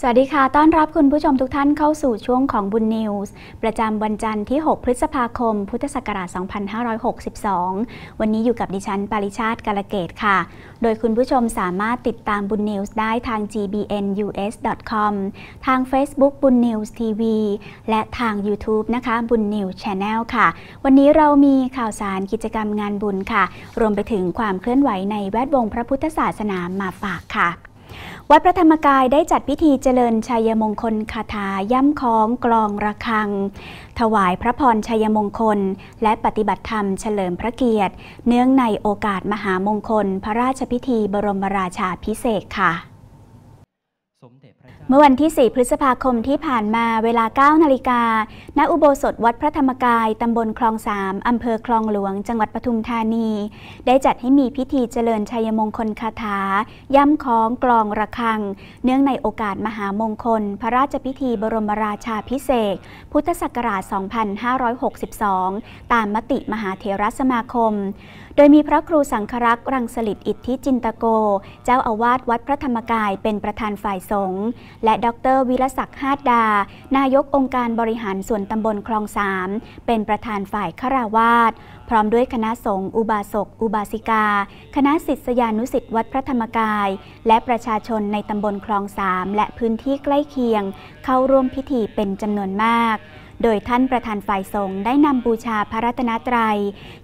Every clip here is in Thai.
สวัสดีค่ะ ต้อนรับคุณผู้ชมทุกท่านเข้าสู่ช่วงของบุญนิวส์ประจำวันจันทร์ที่ 6 พฤษภาคม พุทธศักราช 2562 วันนี้อยู่กับดิฉันปริชาติกาลเกตค่ะ โดยคุณผู้ชมสามารถติดตามบุญนิวส์ได้ทาง gbnus.com ทาง Facebook บุญนิวส์ทีวี และทาง YouTube นะคะบุญนิวส์ชาแนลค่ะ วันนี้เรามีข่าวสารกิจกรรมงานบุญค่ะ รวมไปถึงความเคลื่อนไหวในแวดวงพระพุทธศาสนามาฝากค่ะวัดพระธรรมกายได้จัดพิธีเจริญชัยมงคลคาถาย่ำคล้องกลองระฆัง ถวายพระพรชัยมงคล และปฏิบัติธรรมเฉลิมพระเกียรติ เนื่องในโอกาสมหามงคล พระราชพิธีบรมราชาพิเศษค่ะเมื่อวันที่ 4 พฤษภาคมที่ผ่านมาเวลา9นาฬิกา ณอุโบสถวัดพระธรรมกาย ตำบลคลองสามอำเภอคลองหลวง จังหวัดปทุมธานี ได้จัดให้มีพิธีเจริญชัยมงคลคาถา ย่ำคล้องกลองระฆัง เนื่องในโอกาสมหามงคล พระราชพิธีบรมราชาพิเศษ พุทธศักราช 2562 ตามมติมหาเทรสมาคมดยมีพระครูสังครักษ์รังสลิดอิทธิจินตโก เจ้าอาวาสวัดพระธรรมกายเป็นประธานฝ่ายสงฆ์และดรวิรศักดิ์ฮาดดา นายกองค์การบริหารส่วนตำบลคลองสามเป็นประธานฝ่ายฆราวาสพร้อมด้วยคณะสงฆ์อุบาสกอุบาสิกา คณะศิษยานุสิ์วัดพระธรรมกาย และประชาชนในตำบลคลองสามและพื้นที่ใกล้เคียง เข้าร่วมพิธีเป็นจำนวนมากโดยท่านประธานฝ่ายสงฆ์ได้นำบูชาพระรัตนตรยัย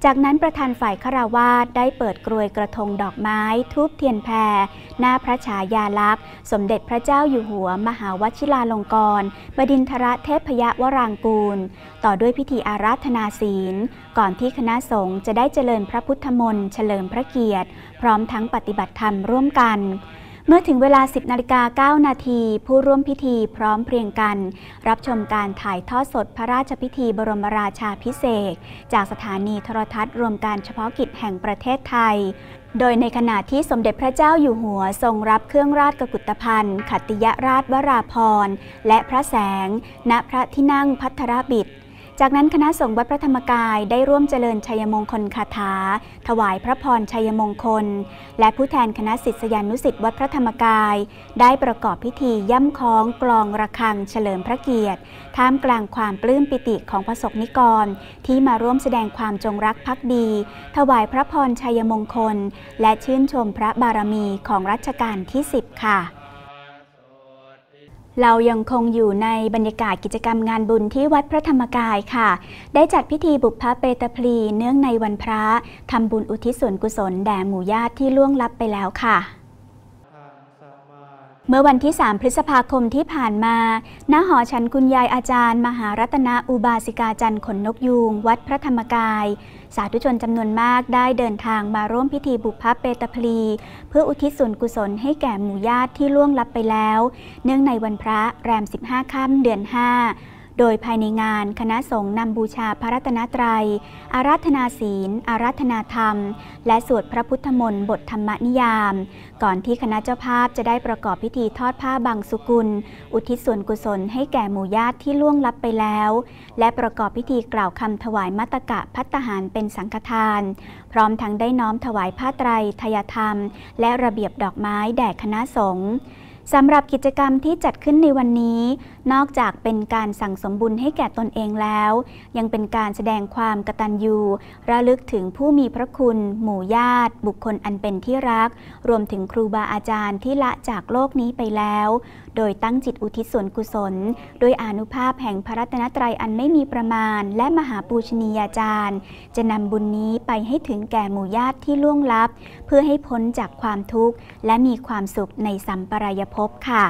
จากนั้นประธานฝ่ายคราวาสได้เปิดกรวยกระทงดอกไม้ทูบเทียนแพร หน้าพระฉายาลักษณ์ สมเด็จพระเจ้าอยู่หัวมหาวชิราลงกรณ์บดินทรเทพยวรางกูล ต่อด้วยพิธีอาราธนาศีล ก่อนที่คณะสงฆ์จะได้เจริญพระพุทธมนต์เฉลิมพระเกียรติพร้อมทั้งปฏิบัติธรรมร่วมกันเมื่อถึงเวลา 10นาฬิกา9นาที ผู้ร่วมพิธีพร้อมเพรียงกัน รับชมการถ่ายทอดสดพระราชพิธีบรมราชาพิเศษ จากสถานีโทรทัศน์ รวมการเฉพาะกิจแห่งประเทศไทย โดยในขณะที่สมเด็จพระเจ้าอยู่หัว ทรงรับเครื่องราชกกุฏภัณฑ์ ขัตติยราชวราพร และพระแสง ณพระที่นั่งพัทรบิดจากนั้นคณะสงฆ์วัดพระธรรมกายได้ร่วมเจริญชัยมงคลคาถาถวายพระพรชัยมงคล และผู้แทนคณะศิษยานุสิ์วัดพระธรรมกาย ได้ประกอบพิธีย่ำคล้องกลองระฆังเฉลิมพระเกียรติ ท่ามกลางความปลื้มปิติของประสบนิกรที่มาร่วมแสดงความจงรักภักดี ถวายพระพรชัยมงคล และชื่นชมพระบารมีของรัชกาลที่10ค่ะเรายังคงอยู่ในบรรยากาศกิจกรรมงานบุญที่วัดพระธรรมกายค่ะ ได้จัดพิธีบุพเพเปตพลีเนื่องในวันพระทำบุญอุทิศส่วนกุศลแด่หมู่ญาติที่ล่วงลับไปแล้วค่ะเมื่อวันที่ 3 พฤษภาคมที่ผ่านมาณหอฉันคุณยายอาจารย์ มหารัตนาอุบาสิกาจันทร์ขนนกยูงวัดพระธรรมกาย สาธุชนจำนวนมากได้เดินทางมาร่วมพิธีบุพเปตพลี เพื่ออุทิศส่วนกุศลให้แก่หมู่ญาติที่ล่วงลับไปแล้ว เนื่องในวันพระ แรม 15 ค่ำเดือน 5โดยภายในงานคณะสงฆ์นำบูชาพระรัตนตรัย อารัธนาศีล อารัธนาธรรม และสวดพระพุทธมนต์บทธรรมนิยาม ก่อนที่คณะเจ้าภาพจะได้ประกอบพิธีทอดผ้าบางสุกุล อุทิศส่วนกุศลให้แก่หมู่ญาติที่ล่วงลับไปแล้ว และประกอบพิธีกล่าวคำถวายมัตกะพัตหารเป็นสังฆทาน พร้อมทั้งได้น้อมถวายผ้าไตรทยธรรม และระเบียบดอกไม้แด่คณะสงฆ์สำหรับกิจกรรมที่จัดขึ้นในวันนี้ นอกจากเป็นการสั่งสมบุญให้แก่ตนเองแล้ว ยังเป็นการแสดงความกตัญญู ระลึกถึงผู้มีพระคุณ หมู่ญาติ บุคคลอันเป็นที่รัก รวมถึงครูบาอาจารย์ที่ละจากโลกนี้ไปแล้ว โดยตั้งจิตอุทิศส่วนกุศล โดยอนุภาพแห่งพระรัตนตรัยอันไม่มีประมาณ และมหาปูชนียาจารย์ จะนำบุญนี้ไปให้ถึงแก่หมู่ญาติที่ล่วงลับ เพื่อให้พ้นจากความทุกข์ และมีความสุขในสัมปรายภพบค่ะ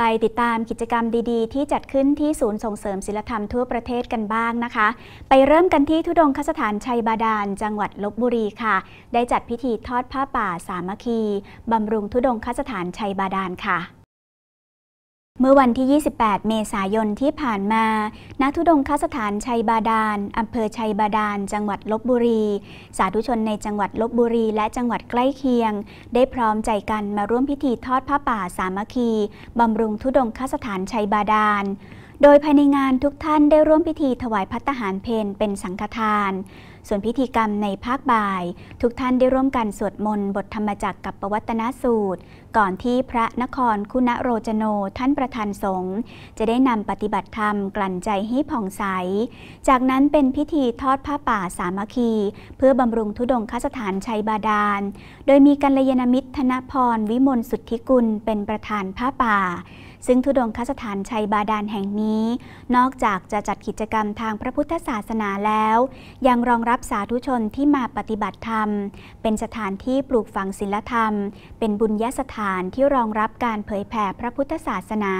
ไปติดตามกิจกรรมดีๆ ที่จัดขึ้นที่ศูนย์ส่งเสริมศิลธรรมทั่วประเทศกันบ้างนะคะ ไปเริ่มกันที่ทุดงคสถานชัยบาดาลจังหวัดลบบุรีค่ะ ได้จัดพิธีทอดผ้าป่าสามัคคี บำรุงทุดงคสถานชัยบาดาลค่ะเมื่อวันที่ 28 เมษายนที่ผ่านมานักทุดงคสถานชัยบาดาลอำเภอชัยบาดาลจังหวัดลบบุรี สาธุชนในจังหวัดลบบุรีและจังหวัดใกล้เคียง ได้พร้อมใจกันมาร่วมพิธีทอดผ้าป่าสามัคคีบำรุงทุดงคสถานชัยบาดาลโดยภายในงานทุกท่านได้ร่วมพิธีถวายพัตหารเพนเป็นสังฆทาน ส่วนพิธีกรรมในภาคบ่ายทุกท่านได้ร่วมกันสวดมนต์ บทธรรมจักรกับปวัตนสูตร ก่อนที่พระนครคุณโรจโน ท่านประธานสงฆ์จะได้นำปฏิบัติธรรมกลั่นใจให้ผ่องใส จากนั้นเป็นพิธีทอดผ้าป่าสามัคคี เพื่อบำรุงทุดงคสถานชัยบาดาล โดยมีกัลยาณมิตรธนพรวิมลสุทธิกุลเป็นประธานผ้าป่าซึ่งทุดงคสถานชัยบาดาลแห่งนี้ นอกจากจะจัดกิจกรรมทางพระพุทธศาสนาแล้ว ยังรองรับสาธุชนที่มาปฏิบัติธรรม เป็นสถานที่ปลูกฝังศิลธรรม เป็นบุญยสถานที่รองรับการเผยแผ่พระพุทธศาสนา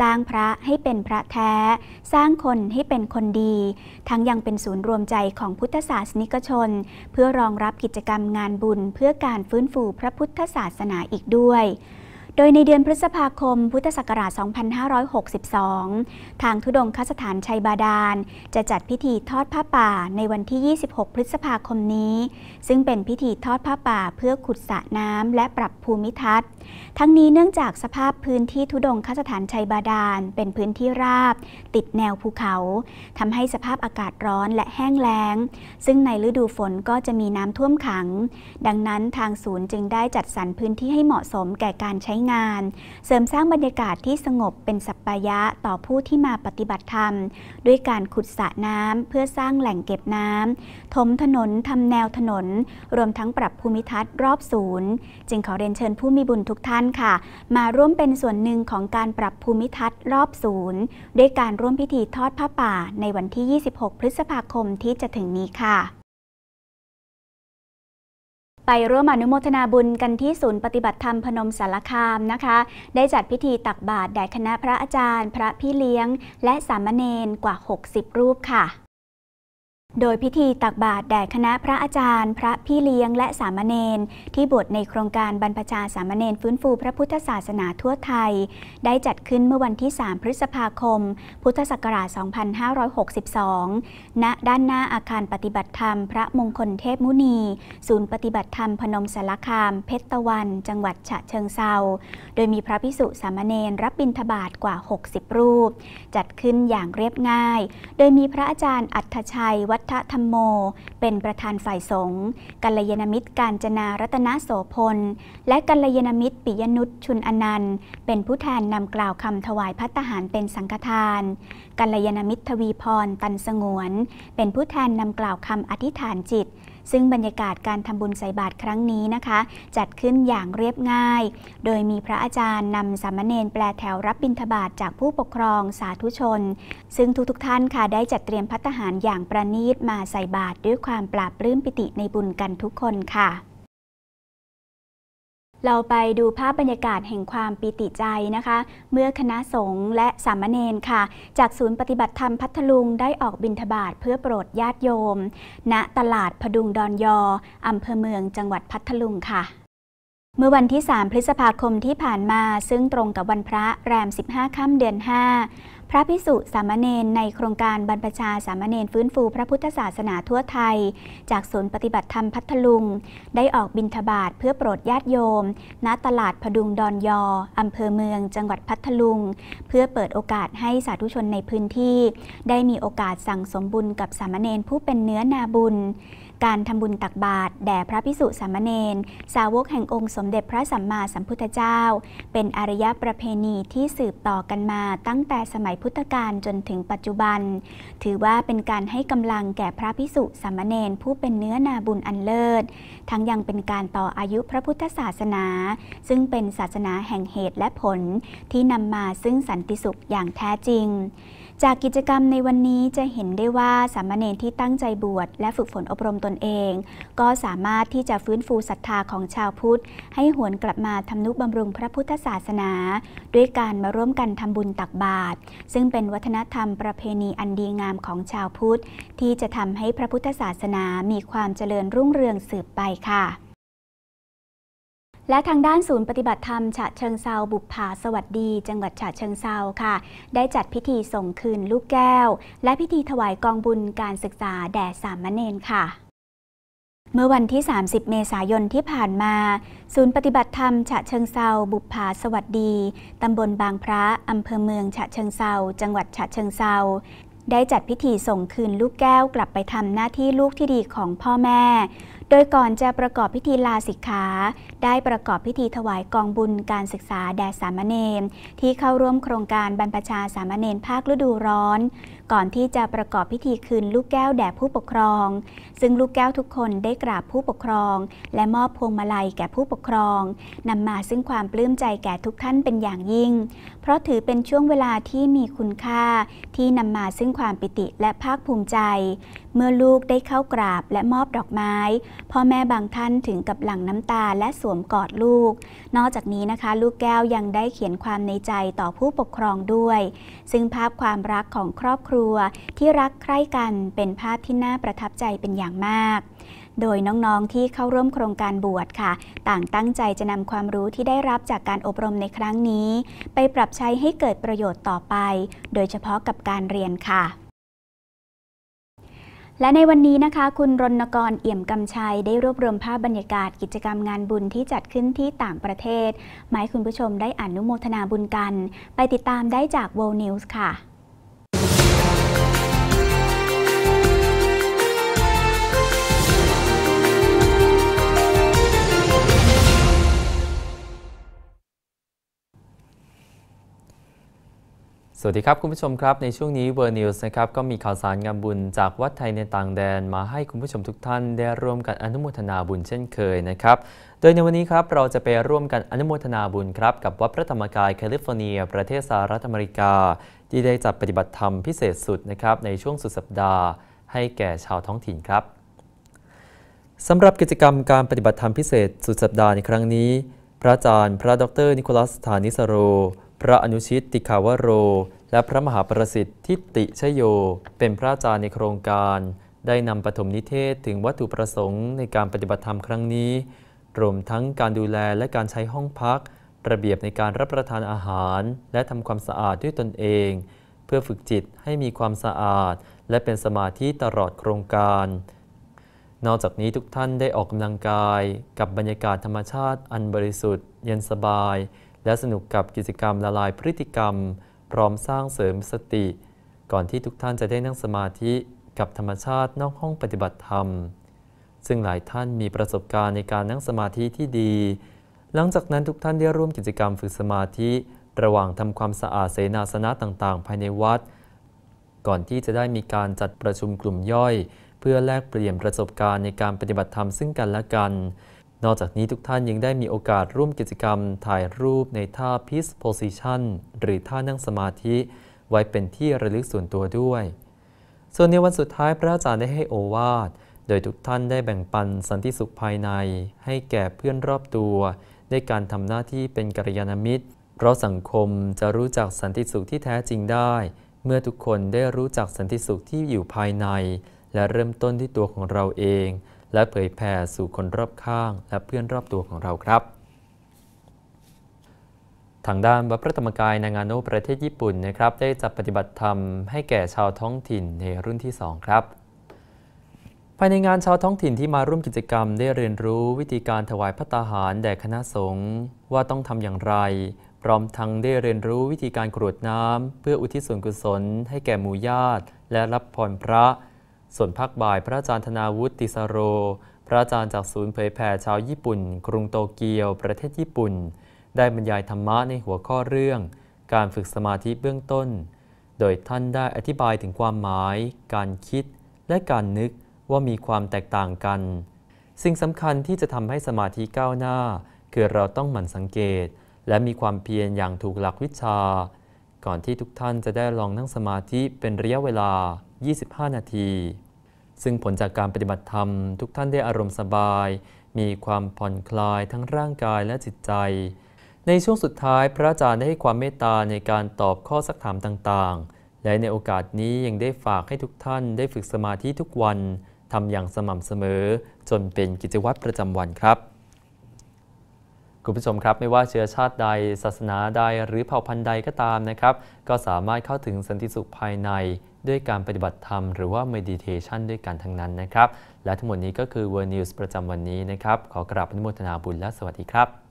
สร้างพระให้เป็นพระแท้ สร้างคนให้เป็นคนดี ทั้งยังเป็นศูนย์รวมใจของพุทธศาสนิกชน เพื่อรองรับกิจกรรมงานบุญ เพื่อการฟื้นฟูพระพุทธศาสนาอีกด้วยโดยในเดือนพฤษภาคม พุทธศักราช 2562 ทางทุดงคสถานชัยบาดาลจะจัดพิธีทอดผ้าป่าในวันที่ 26 พฤษภาคมนี้ ซึ่งเป็นพิธีทอดผ้าป่าเพื่อขุดสระน้ำและปรับภูมิทัศน์ ทั้งนี้เนื่องจากสภาพพื้นที่ทุดงคสถานชัยบาดาลเป็นพื้นที่ราบติดแนวภูเขา ทำให้สภาพอากาศร้อนและแห้งแล้ง ซึ่งในฤดูฝนก็จะมีน้ำท่วมขัง ดังนั้นทางศูนย์จึงได้จัดสรรพื้นที่ให้เหมาะสมแก่การใช้งานเสริมสร้างบรรยากาศที่สงบเป็นสัปปายะต่อผู้ที่มาปฏิบัติธรรมด้วยการขุดสระน้ำเพื่อสร้างแหล่งเก็บน้ำถมถนนทำแนวถนน รวมทั้งปรับภูมิทัศน์รอบศูนย์จึงขอเรียนเชิญผู้มีบุญทุกท่านค่ะ มาร่วมเป็นส่วนหนึ่งของการปรับภูมิทัศน์รอบศูนย์ด้วยการร่วมพิธีทอดผ้าป่า ในวันที่ 26 พฤษภาคมที่จะถึงนี้ค่ะไปร่วมอนุโมทนาบุญกันที่ศูนย์ปฏิบัติธรรมพนมสารคามนะคะ ได้จัดพิธีตักบาตรแด่คณะพระอาจารย์พระพี่เลี้ยง และสามเณรกว่า 60 รูปค่ะโดยพิธีตักบาตรแด่คณะพระอาจารย์ พระพี่เลี้ยง และสามเณรที่บวชในโครงการบรรพชาสามเณรฟื้นฟูพระพุทธศาสนาทั่วไทย ได้จัดขึ้นเมื่อวันที่ 3 พฤษภาคม พุทธศักราช 2562 ณ ด้านหน้าอาคารปฏิบัติธรรมพระมงคลเทพมุนี ศูนย์ปฏิบัติธรรมพนมสารคามเพชรตะวัน จังหวัดฉะเชิงเซาโดยมีพระพิสุสามเณรรับบิณฑบาตกว่า 60 รูป จัดขึ้นอย่างเรียบง่าย โดยมีพระอาจารย์อัฏฐชัยวัดทธธรรมโมเป็นประธานฝ่ายสงฆ์กัลยาณมิตรการจนารัตนโสพลและกัลยาณมิตรปิยนุชชุนอนันต์ เป็นผู้แทนนำกล่าวคำถวายพัตหารเป็นสังฆทาน กัลยาณมิตรทวีพรตันสงวน เป็นผู้แทนนำกล่าวคำอธิษฐานจิตซึ่งบรรยากาศการทำบุญใส่บาตรครั้งนี้นะคะ จัดขึ้นอย่างเรียบง่าย โดยมีพระอาจารย์ นำสามเณรแปลแถวรับบิณฑบาตจากผู้ปกครองสาธุชน ซึ่งทุกๆทท่านค่ะได้จัดเตรียมพัฒหารอย่างประณีตมาใส่บาตรด้วยความปราบรื้มปิติในบุญกันทุกคนค่ะเราไปดูภาพบรรยากาศแห่งความปิติใจนะคะ เมื่อคณะสงฆ์และสามเณรค่ะ จากศูนย์ปฏิบัติธรรมพัทลุงได้ออกบิณฑบาตเพื่อโปรดญาติโยม ณตลาดพดุงดอนยอ อำเภอเมืองจังหวัดพัทลุงค่ะ เมื่อวันที่ 3 พฤษภาคมที่ผ่านมาซึ่งตรงกับวันพระแรม 15 ค่ำเดือน 5ระพิสุสามเณรในโครงการบรรพชาสามเณรฟื้นฟูพระพุทธศาสนาทั่วไทย จากศูนย์ปฏิบัติธรรมพัทลุง ได้ออกบิณฑบาตเพื่อโปรดญาติโยม ณตลาดพดุงดอนยอ อำเภอเมืองจังหวัดพัทลุง เพื่อเปิดโอกาสให้สาธุชนในพื้นที่ ได้มีโอกาสสั่งสมบุญกับสามเณรผู้เป็นเนื้อนาบุญการทำบุญตักบาตรแด่พระพิสุสามเณรสาวกแห่งองค์สมเด็จพระสัมมาสัมพุทธเจ้า เป็นอารยประเพณีที่สืบต่อกันมาตั้งแต่สมัยพุทธกาลจนถึงปัจจุบัน ถือว่าเป็นการให้กำลังแก่พระพิสุสามเณรผู้เป็นเนื้อนาบุญอันเลิศ ทั้งยังเป็นการต่ออายุพระพุทธศาสนา ซึ่งเป็นศาสนาแห่งเหตุและผลที่นำมาซึ่งสันติสุขอย่างแท้จริงจากกิจกรรมในวันนี้จะเห็นได้ว่าสามเณรที่ตั้งใจบวชและฝึกฝนอบรมตนเอง ก็สามารถที่จะฟื้นฟูศรัทธาของชาวพุทธให้หวนกลับมาทำนุบำรุงพระพุทธศาสนา ด้วยการมาร่วมกันทำบุญตักบาตรซึ่งเป็นวัฒนธรรมประเพณีอันดีงามของชาวพุทธที่จะทำให้พระพุทธศาสนามีความเจริญรุ่งเรืองสืบไปค่ะและทางด้านศูนย์ปฏิบัติธรรมฉะเชิงเซาบุพผาสวัสดี จังหวัดฉะเชิงเซาค่ะ ได้จัดพิธีส่งคืนลูกแก้ว และพิธีถวายกองบุญการศึกษาแด่สามเณรค่ะ เมื่อวันที่ 30 เมษายนที่ผ่านมา ศูนย์ปฏิบัติธรรมฉะเชิงเซาบุพผาสวัสดีตำบล บางพระ อำเภอเมืองฉะเชิงเซาจังหวัดฉะเชิงเซาได้จัดพิธีส่งคืนลูกแก้วกลับไปทำหน้าที่ลูกที่ดีของพ่อแม่โดยก่อนจะประกอบพิธีลาสิกขา ได้ประกอบพิธีถวายกองบุญการศึกษาแด่สามเณรที่เข้าร่วมโครงการบรรพชาสามเณรภาคฤดูร้อน ก่อนที่จะประกอบพิธีคืนลูกแก้วแด่ผู้ปกครอง ซึ่งลูกแก้วทุกคนได้กราบผู้ปกครอง และมอบพวงมาลัยแก่ผู้ปกครองนำมาซึ่งความปลื้มใจแก่ทุกท่านเป็นอย่างยิ่ง เพราะถือเป็นช่วงเวลาที่มีคุณค่าที่นำมาซึ่งความปิติและภาคภูมิใจ เมื่อลูกได้เข้ากราบและมอบดอกไม้พ่อแม่บางท่านถึงกับหลั่งน้ำตาและสวมกอดลูก นอกจากนี้นะคะ ลูกแก้วยังได้เขียนความในใจต่อผู้ปกครองด้วย ซึ่งภาพความรักของครอบครัวที่รักใคร่กันเป็นภาพที่น่าประทับใจเป็นอย่างมาก โดยน้องๆที่เข้าร่วมโครงการบวชค่ะ ต่างตั้งใจจะนำความรู้ที่ได้รับจากการอบรมในครั้งนี้ ไปปรับใช้ให้เกิดประโยชน์ต่อไป โดยเฉพาะกับการเรียนค่ะและในวันนี้นะคะ คุณรณกรเอี่ยมกำชัย ได้รวบรวมภาพบรรยากาศกิจกรรมงานบุญที่จัดขึ้นที่ต่างประเทศมาให้คุณผู้ชมได้อนุโมทนาบุญกัน ไปติดตามได้จาก w o r l d News ค่ะสวัสดีครับคุณผู้ชมครับในช่วงนี้เวอร์นิวส์นะครับก็มีข่าวสารงานบุญจากวัดไทยในต่างแดน มาให้คุณผู้ชมทุกท่านได้ร่วมกันอนุโมทนาบุญเช่นเคยนะครับโดยในวันนี้ครับ เราจะไปร่วมกันอนุโมทนาบุญครับกับวัดพระธรรมกายแคลิฟอร์เนีย ประเทศสหรัฐอเมริกา ที่ได้จัดปฏิบัติธรรมพิเศษสุดนะครับในช่วงสุดสัปดาห์ ให้แก่ชาวท้องถิ่นครับสำหรับกิจกรรมการปฏิบัติธรรมพิเศษ สุดสัปดาห์ในครั้งนี้ พระอาจารย์พระดรนิโคลัสธานิสโรพระอนุชิตติขาวโร และพระมหาประสิทธิ์ทิติชโย เป็นพระอาจารย์ในโครงการ ได้นำปฐมนิเทศถึงวัตถุประสงค์ในการปฏิบัติธรรมครั้งนี้ รวมทั้งการดูแลและการใช้ห้องพัก ระเบียบในการรับประทานอาหาร และทำความสะอาดด้วยตนเอง เพื่อฝึกจิตให้มีความสะอาด และเป็นสมาธิตลอดโครงการ นอกจากนี้ทุกท่านได้ออกกำลังกาย กับบรรยากาศธรรมชาติอันบริสุทธิ์เย็นสบายและสนุกกับกิจกรรมละลายพฤติกรรม พร้อมสร้างเสริมสติ ก่อนที่ทุกท่านจะได้นั่งสมาธิกับธรรมชาตินอกห้องปฏิบัติธรรม ซึ่งหลายท่านมีประสบการณ์ในการนั่งสมาธิที่ดี หลังจากนั้นทุกท่านได้ร่วมกิจกรรมฝึกสมาธิ ระหว่างทำความสะอาดเสนาสนะต่างๆ ภายในวัด ก่อนที่จะได้มีการจัดประชุมกลุ่มย่อย เพื่อแลกเปลี่ยนประสบการณ์ในการปฏิบัติธรรมซึ่งกันและกันนอกจากนี้ทุกท่านยังได้มีโอกาสร่วมกิจกรรมถ่ายรูปในท่า Peace Position หรือท่านั่งสมาธิ ไว้เป็นที่ระลึกส่วนตัวด้วย ส่วนในวันสุดท้ายพระอาจารย์ได้ให้โอวาทโดยทุกท่านได้แบ่งปันสันติสุขภายใน ให้แก่เพื่อนรอบตัวด้วยการทำหน้าที่เป็นกัลยาณมิตร เพราะสังคมจะรู้จักสันติสุขที่แท้จริงได้ เมื่อทุกคนได้รู้จักสันติสุขที่อยู่ภายใน และเริ่มต้นที่ตัวของเราเองและเผยแผ่สู่คนรอบข้างและเพื่อนรอบตัวของเราครับ ทางด้านวัดพระธรรมกายนางานโนประเทศญี่ปุ่นนะครับได้จัดปฏิบัติธรรมให้แก่ชาวท้องถิ่นในรุ่นที่ 2 ครับ ภายในงานชาวท้องถิ่นที่มาร่วมกิจกรรมได้เรียนรู้วิธีการถวายพระตาหารแด่คณะสงฆ์ว่าต้องทำอย่างไร พร้อมทั้งได้เรียนรู้วิธีการกรวดน้ำเพื่ออุทิศส่วนกุศล ให้แก่หมู่ญาติและรับพรพระส่วนภาคบ่ายพระอาจารย์ธนาวุฒิสโร พระอาจารย์จากศูนย์เผยแผ่ชาวญี่ปุ่น กรุงโตเกียว ประเทศญี่ปุ่น ได้บรรยายธรรมะในหัวข้อเรื่อง การฝึกสมาธิเบื้องต้น โดยท่านได้อธิบายถึงความหมาย การคิดและการนึกว่ามีความแตกต่างกัน สิ่งสำคัญที่จะทำให้สมาธิก้าวหน้า คือเราต้องหมั่นสังเกต และมีความเพียรอย่างถูกหลักวิชา ก่อนที่ทุกท่านจะได้ลองนั่งสมาธิเป็นระยะเวลา 25 นาทีซึ่งผลจากการปฏิบัติธรรมทุกท่านได้อารมณ์สบาย มีความผ่อนคลายทั้งร่างกายและจิตใจ ในช่วงสุดท้าย พระอาจารย์ได้ให้ความเมตตาในการตอบข้อสักถามต่างๆ และในโอกาสนี้ยังได้ฝากให้ทุกท่านได้ฝึกสมาธิทุกวันทำอย่างสม่ำเสมอ จนเป็นกิจวัตรประจำวันครับ คุณผู้ชมครับไม่ว่าเชื้อชาติใด ศาสนาใดหรือเผ่าพันธุ์ใดก็ตามนะครับ ก็สามารถเข้าถึงสันติสุขภายในด้วยการปฏิบัติธรรมหรือว่า meditation ด้วยกันทั้งนั้นนะครับ และทั้งหมดนี้ก็คือ World News ประจำวันนี้นะครับ ขอกราบอนุโมทนาบุญและสวัสดีครับ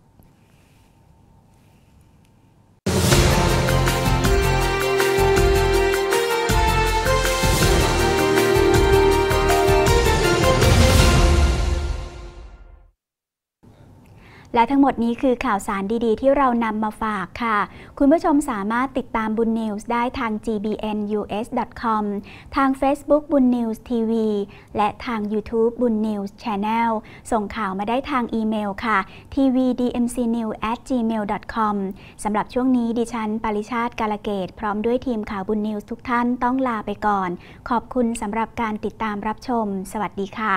และทั้งหมดนี้คือข่าวสารดีๆ ที่เรานำมาฝากค่ะ คุณผู้ชมสามารถติดตามบุญนิวส์ได้ทาง gbnus.com ทาง Facebook บุญนิวส์ทีวีและทาง YouTube บุญนิวส์ช n n e l ส่งข่าวมาได้ทางอีเมลค่ะ tvdmcnew@gmail.com สำหรับช่วงนี้ดิฉันปริชาติกาลเกตพร้อมด้วยทีมข่าวบุญนิวส์ทุกท่านต้องลาไปก่อน ขอบคุณสำหรับการติดตามรับชม สวัสดีค่ะ